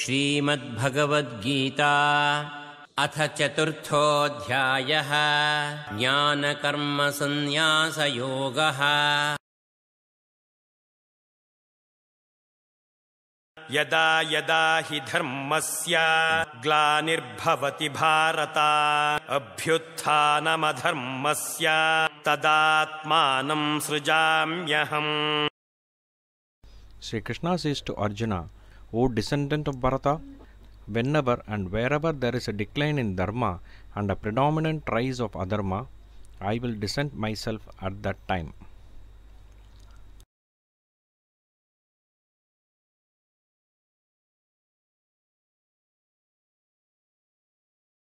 श्रीमद्भगवद्गीता अथ चतुर्थोऽध्यायः ज्ञानकर्मसन्न्यासयोगः यदा यदा हि धर्मस्य ग्लानिर्भवति भारत अभ्युत्थानमधर्मस्य तदात्मानम् सृजाम्यहम् श्रीकृष्णासेष्टु Arjuna O descendant of Bharata, whenever and wherever there is a decline in Dharma and a predominant rise of Adharma, I will descend myself at that time.